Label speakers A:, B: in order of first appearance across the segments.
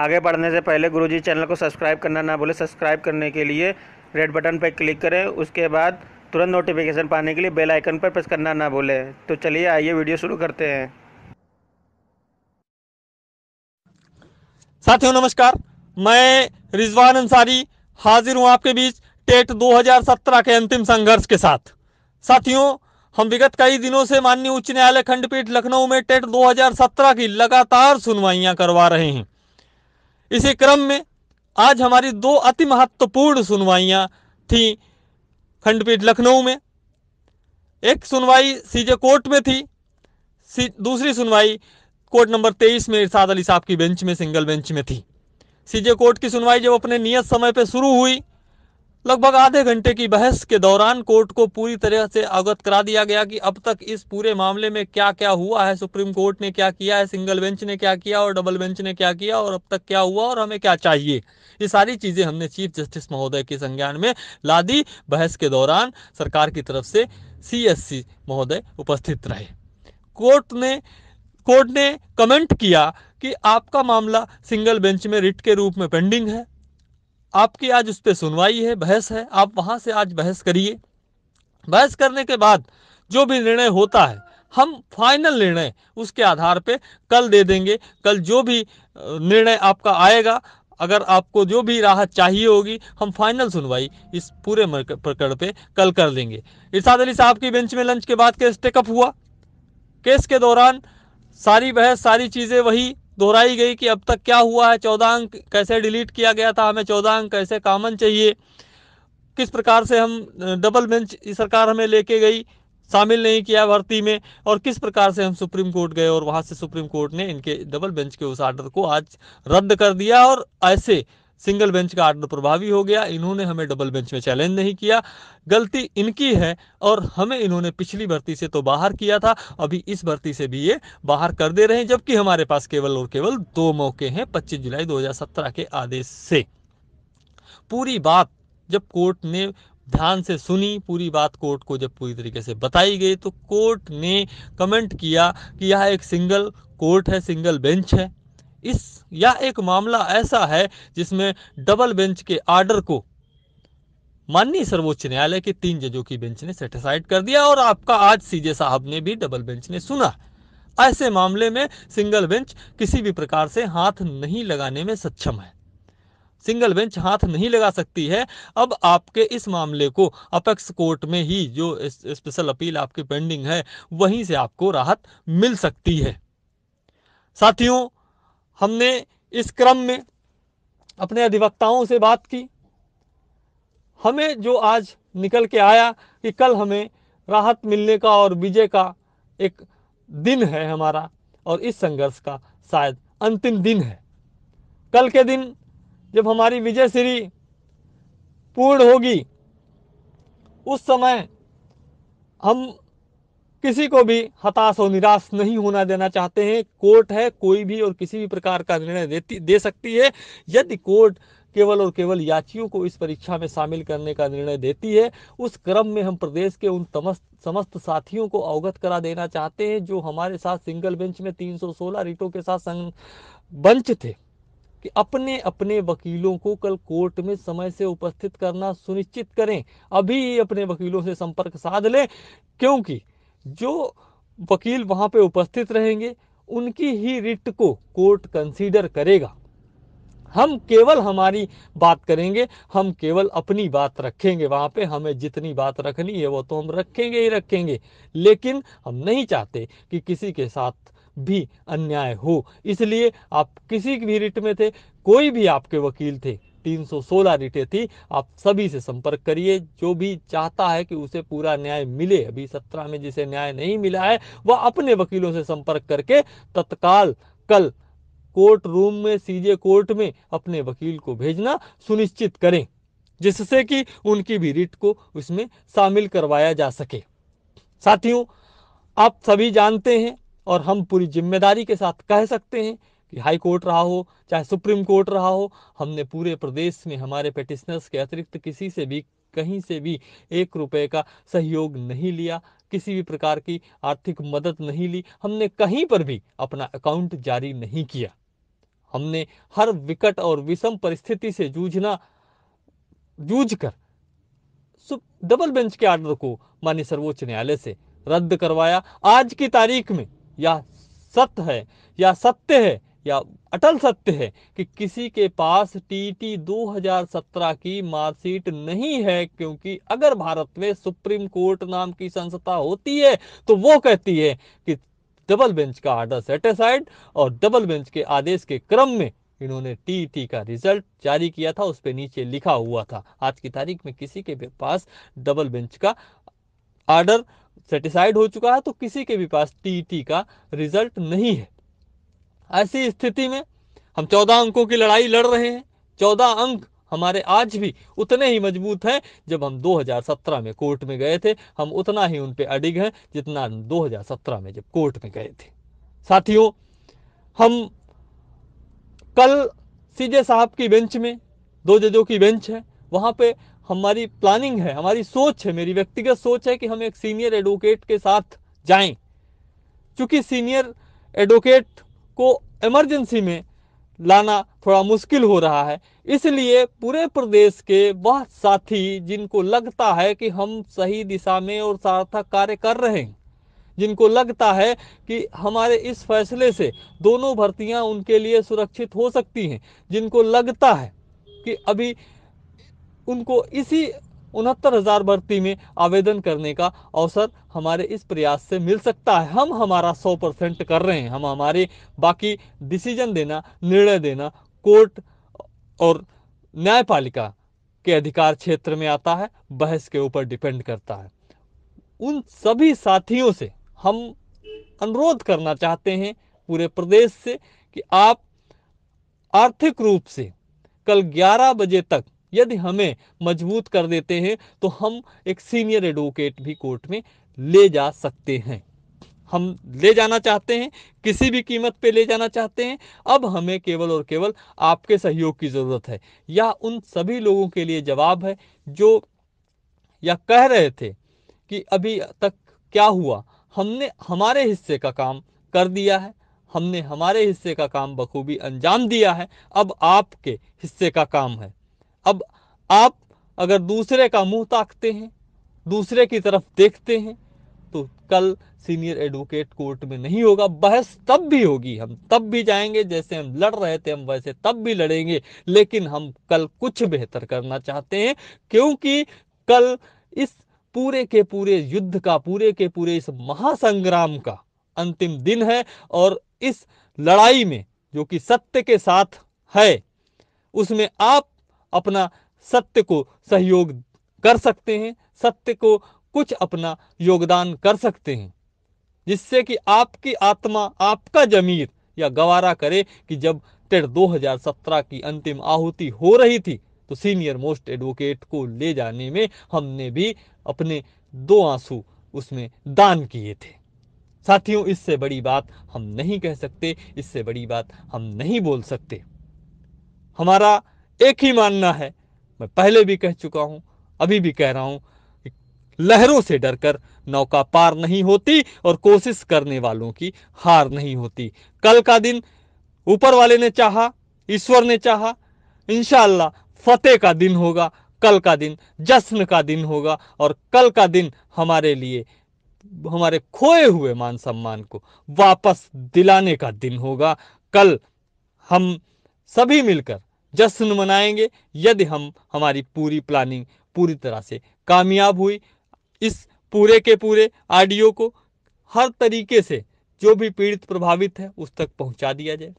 A: आगे बढ़ने से पहले गुरुजी चैनल को सब्सक्राइब करना ना भूलें सब्सक्राइब करने के लिए रेड बटन पर क्लिक करें उसके बाद तुरंत नोटिफिकेशन पाने के लिए बेल आइकन पर प्रेस करना ना भूलें तो चलिए आइए वीडियो शुरू करते हैं साथियों नमस्कार मैं रिजवान अंसारी हाजिर हूं आपके बीच टेट 2017 के अंतिम संघर्ष के साथ साथियों हम विगत कई दिनों से माननीय उच्च न्यायालय खंडपीठ लखनऊ में टेट 2017 की लगातार सुनवाइयां करवा रहे हैं इसी क्रम में आज हमारी दो अति महत्वपूर्ण सुनवाइयाँ थी खंडपीठ लखनऊ में एक सुनवाई सीजे कोर्ट में थी दूसरी सुनवाई कोर्ट नंबर तेईस में इरशाद अली साहब की बेंच में सिंगल बेंच में थी सीजे कोर्ट की सुनवाई जब अपने नियत समय पर शुरू हुई लगभग आधे घंटे की बहस के दौरान कोर्ट को पूरी तरह से अवगत करा दिया गया कि अब तक इस पूरे मामले में क्या क्या हुआ है सुप्रीम कोर्ट ने क्या किया है सिंगल बेंच ने क्या किया और डबल बेंच ने क्या किया और अब तक क्या हुआ और हमें क्या चाहिए ये सारी चीजें हमने चीफ जस्टिस महोदय के संज्ञान में ला दी बहस के दौरान सरकार की तरफ से सी महोदय उपस्थित रहे कोर्ट ने कोर्ट ने कमेंट किया कि आपका मामला सिंगल बेंच में रिट के रूप में पेंडिंग है आपकी आज उस पर सुनवाई है बहस है आप वहाँ से आज बहस करिए बहस करने के बाद जो भी निर्णय होता है हम फाइनल निर्णय उसके आधार पे कल दे देंगे कल जो भी निर्णय आपका आएगा अगर आपको जो भी राहत चाहिए होगी हम फाइनल सुनवाई इस पूरे प्रकरण पे कल कर देंगे इरशाद अली साहब की बेंच में लंच के बाद केस टेकअप हुआ केस के दौरान सारी बहस सारी चीज़ें वही दोहराई गई कि अब तक क्या हुआ है चौदह अंक कैसे डिलीट किया गया था हमें चौदह अंक कैसे कामन चाहिए किस प्रकार से हम डबल बेंच सरकार हमें लेके गई शामिल नहीं किया भर्ती में और किस प्रकार से हम सुप्रीम कोर्ट गए और वहां से सुप्रीम कोर्ट ने इनके डबल बेंच के उस आर्डर को आज रद्द कर दिया और ऐसे सिंगल बेंच का आर्डर प्रभावी हो गया इन्होंने हमें डबल बेंच में चैलेंज नहीं किया गलती इनकी है और हमें इन्होंने पिछली भर्ती से तो बाहर किया था अभी इस भर्ती से भी ये बाहर कर दे रहे हैं जबकि हमारे पास केवल और केवल दो मौके हैं पच्चीस जुलाई दो के आदेश से पूरी बात जब कोर्ट ने ध्यान से सुनी पूरी बात कोर्ट को जब पूरी तरीके से बताई गई तो कोर्ट ने कमेंट किया कि यह एक सिंगल कोर्ट है सिंगल बेंच है इस या एक मामला ऐसा है जिसमें डबल बेंच के आर्डर को माननीय सर्वोच्च न्यायालय के तीन जजों की बेंच ने सेटिसाइड कर दिया और आपका आज सीजे साहब ने भी डबल बेंच ने सुना ऐसे मामले में सिंगल बेंच किसी भी प्रकार से हाथ नहीं लगाने में सक्षम है सिंगल बेंच हाथ नहीं लगा सकती है अब आपके इस मामले को अपेक्स कोर्ट में ही जो स्पेशल अपील आपकी पेंडिंग है वहीं से आपको राहत मिल सकती है साथियों हमने इस क्रम में अपने अधिवक्ताओं से बात की हमें जो आज निकल के आया कि कल हमें राहत मिलने का और विजय का एक दिन है हमारा और इस संघर्ष का शायद अंतिम दिन है कल के दिन जब हमारी विजय श्री पूर्ण होगी उस समय हम किसी को भी हताश और निराश नहीं होना देना चाहते हैं कोर्ट है कोई भी और किसी भी प्रकार का निर्णय देती दे सकती है यदि कोर्ट केवल और केवल याचियों को इस परीक्षा में शामिल करने का निर्णय देती है उस क्रम में हम प्रदेश के उन तमस्त समस्त साथियों को अवगत करा देना चाहते हैं जो हमारे साथ सिंगल बेंच में 316 रीटों के साथ संग बंच थे कि अपने अपने वकीलों को कल कोर्ट में समय से उपस्थित करना सुनिश्चित करें अभी अपने वकीलों से संपर्क साध लें क्योंकि जो वकील वहां पे उपस्थित रहेंगे उनकी ही रिट को कोर्ट कंसीडर करेगा हम केवल हमारी बात करेंगे हम केवल अपनी बात रखेंगे वहां पे हमें जितनी बात रखनी है वो तो हम रखेंगे ही रखेंगे लेकिन हम नहीं चाहते कि किसी के साथ भी अन्याय हो इसलिए आप किसी भी रिट में थे कोई भी आपके वकील थे 316 रीटें थी आप सभी से संपर्क करिए जो भी चाहता है कि उसे पूरा न्याय मिले अभी सत्रह में जिसे न्याय नहीं मिला है वह अपने वकीलों से संपर्क करके तत्काल कल कोर्ट रूम में सीजे कोर्ट में अपने वकील को भेजना सुनिश्चित करें जिससे कि उनकी भी रिट को उसमें शामिल करवाया जा सके साथियों आप सभी जानते हैं और हम पूरी जिम्मेदारी के साथ कह सकते हैं कि हाई कोर्ट रहा हो चाहे सुप्रीम कोर्ट रहा हो हमने पूरे प्रदेश में हमारे पेटिशनर्स के अतिरिक्त किसी से भी कहीं से भी एक रुपए का सहयोग नहीं लिया किसी भी प्रकार की आर्थिक मदद नहीं ली हमने कहीं पर भी अपना अकाउंट जारी नहीं किया हमने हर विकट और विषम परिस्थिति से जूझना जूझ कर डबल बेंच के आर्डर को माननीय सर्वोच्च न्यायालय से रद्द करवाया आज की तारीख में यह सत्य है या सत्य है या अटल सत्य है कि किसी के पास टीटी 2017 की मार्कशीट नहीं है क्योंकि अगर भारत में सुप्रीम कोर्ट नाम की संस्था होती है तो वो कहती है कि डबल बेंच का आर्डर सेटिसाइड और डबल बेंच के आदेश के क्रम में इन्होंने टीटी का रिजल्ट जारी किया था उस पर नीचे लिखा हुआ था आज की तारीख में किसी के भी पास डबल बेंच का आर्डर सेटिसाइड हो चुका है तो किसी के भी पास टीटी का रिजल्ट नहीं है ऐसी स्थिति में हम चौदह अंकों की लड़ाई लड़ रहे हैं चौदह अंक हमारे आज भी उतने ही मजबूत हैं जब हम 2017 में कोर्ट में गए थे हम उतना ही उन अडिग हैं जितना 2017 में जब कोर्ट में गए थे साथियों हम कल सीजे साहब की बेंच में दो जजों की बेंच है वहाँ पे हमारी प्लानिंग है हमारी सोच है मेरी व्यक्तिगत सोच है कि हम एक सीनियर एडवोकेट के साथ जाएं क्योंकि सीनियर एडवोकेट को इमरजेंसी में लाना थोड़ा मुश्किल हो रहा है इसलिए पूरे प्रदेश के बहुत साथी जिनको लगता है कि हम सही दिशा में और सार्थक कार्य कर रहे हैं जिनको लगता है कि हमारे इस फैसले से दोनों भर्तियां उनके लिए सुरक्षित हो सकती हैं जिनको लगता है कि अभी उनको इसी उनहत्तर हजार भर्ती में आवेदन करने का अवसर हमारे इस प्रयास से मिल सकता है हम हमारा सौ परसेंट कर रहे हैं हम हमारे बाकी डिसीजन देना निर्णय देना कोर्ट और न्यायपालिका के अधिकार क्षेत्र में आता है बहस के ऊपर डिपेंड करता है उन सभी साथियों से हम अनुरोध करना चाहते हैं पूरे प्रदेश से कि आप आर्थिक रूप से कल 11 बजे तक यदि हमें मजबूत कर देते हैं तो हम एक सीनियर एडवोकेट भी कोर्ट में ले जा सकते हैं हम ले जाना चाहते हैं किसी भी कीमत पे ले जाना चाहते हैं अब हमें केवल और केवल आपके सहयोग की ज़रूरत है यह उन सभी लोगों के लिए जवाब है जो या कह रहे थे कि अभी तक क्या हुआ हमने हमारे हिस्से का काम कर दिया है हमने हमारे हिस्से का काम बखूबी अंजाम दिया है अब आपके हिस्से का काम है अब आप अगर दूसरे का मुंह ताकते हैं दूसरे की तरफ देखते हैं तो कल सीनियर एडवोकेट कोर्ट में नहीं होगा बहस तब भी होगी हम तब भी जाएंगे जैसे हम लड़ रहे थे हम वैसे तब भी लड़ेंगे लेकिन हम कल कुछ बेहतर करना चाहते हैं क्योंकि कल इस पूरे के पूरे युद्ध का पूरे के पूरे इस महासंग्राम का अंतिम दिन है और इस लड़ाई में जो कि सत्य के साथ है उसमें आप अपना सत्य को सहयोग कर सकते हैं सत्य को कुछ अपना योगदान कर सकते हैं जिससे कि आपकी आत्मा आपका जमीर या गवारा करे कि जब टेट 2017 की अंतिम आहुति हो रही थी तो सीनियर मोस्ट एडवोकेट को ले जाने में हमने भी अपने दो आंसू उसमें दान किए थे साथियों इससे बड़ी बात हम नहीं कह सकते इससे बड़ी बात हम नहीं बोल सकते हमारा एक ही मानना है मैं पहले भी कह चुका हूं अभी भी कह रहा हूं लहरों से डरकर नौका पार नहीं होती और कोशिश करने वालों की हार नहीं होती कल का दिन ऊपर वाले ने चाहा ईश्वर ने चाहा इनशाला फतेह का दिन होगा कल का दिन जश्न का दिन होगा और कल का दिन हमारे लिए हमारे खोए हुए मान सम्मान को वापस दिलाने का दिन होगा कल हम सभी मिलकर जश्न मनाएंगे यदि हम हमारी पूरी प्लानिंग पूरी तरह से कामयाब हुई इस पूरे के पूरे ऑडियो को हर तरीके से जो भी पीड़ित प्रभावित है उस तक पहुंचा दिया जाए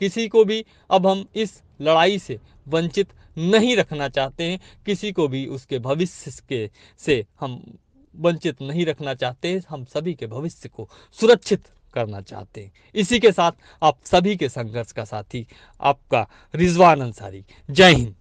A: किसी को भी अब हम इस लड़ाई से वंचित नहीं रखना चाहते हैं किसी को भी उसके भविष्य के से हम वंचित नहीं रखना चाहते हम सभी के भविष्य को सुरक्षित करना चाहते हैं इसी के साथ आप सभी के संघर्ष का साथी आपका रिजवान अंसारी जय हिंद